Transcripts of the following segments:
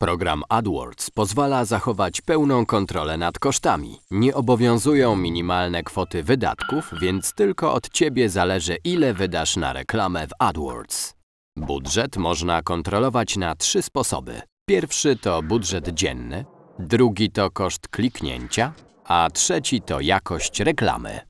Program AdWords pozwala zachować pełną kontrolę nad kosztami. Nie obowiązują minimalne kwoty wydatków, więc tylko od Ciebie zależy ile wydasz na reklamę w AdWords. Budżet można kontrolować na trzy sposoby. Pierwszy to budżet dzienny, drugi to koszt kliknięcia, a trzeci to jakość reklamy.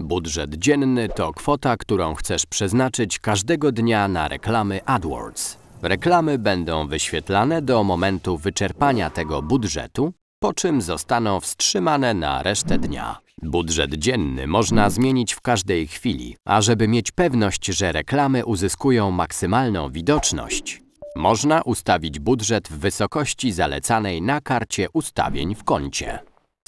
Budżet dzienny to kwota, którą chcesz przeznaczyć każdego dnia na reklamy AdWords. Reklamy będą wyświetlane do momentu wyczerpania tego budżetu, po czym zostaną wstrzymane na resztę dnia. Budżet dzienny można zmienić w każdej chwili, a żeby mieć pewność, że reklamy uzyskują maksymalną widoczność, można ustawić budżet w wysokości zalecanej na karcie ustawień w koncie.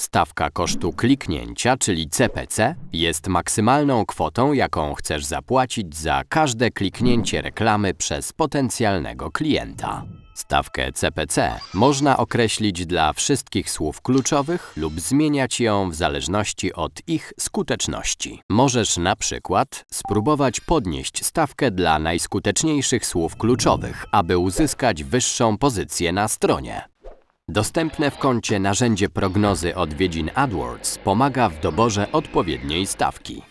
Stawka kosztu kliknięcia, czyli CPC, jest maksymalną kwotą, jaką chcesz zapłacić za każde kliknięcie reklamy przez potencjalnego klienta. Stawkę CPC można określić dla wszystkich słów kluczowych lub zmieniać ją w zależności od ich skuteczności. Możesz na przykład spróbować podnieść stawkę dla najskuteczniejszych słów kluczowych, aby uzyskać wyższą pozycję na stronie. Dostępne w koncie narzędzie prognozy odwiedzin AdWords pomaga w doborze odpowiedniej stawki.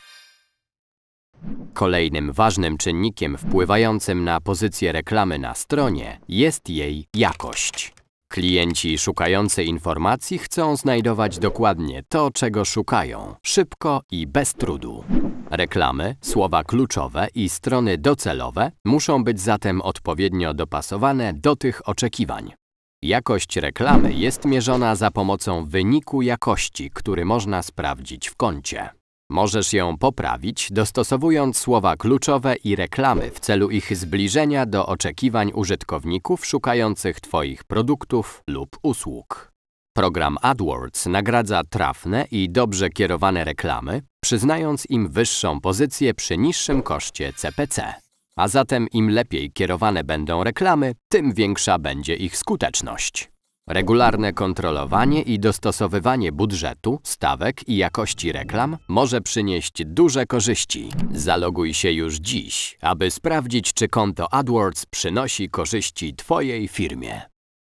Kolejnym ważnym czynnikiem wpływającym na pozycję reklamy na stronie jest jej jakość. Klienci szukający informacji chcą znajdować dokładnie to, czego szukają, szybko i bez trudu. Reklamy, słowa kluczowe i strony docelowe muszą być zatem odpowiednio dopasowane do tych oczekiwań. Jakość reklamy jest mierzona za pomocą wyniku jakości, który można sprawdzić w koncie. Możesz ją poprawić, dostosowując słowa kluczowe i reklamy w celu ich zbliżenia do oczekiwań użytkowników szukających Twoich produktów lub usług. Program AdWords nagradza trafne i dobrze kierowane reklamy, przyznając im wyższą pozycję przy niższym koszcie CPC a zatem im lepiej kierowane będą reklamy, tym większa będzie ich skuteczność. Regularne kontrolowanie i dostosowywanie budżetu, stawek i jakości reklam może przynieść duże korzyści. Zaloguj się już dziś, aby sprawdzić, czy konto AdWords przynosi korzyści Twojej firmie.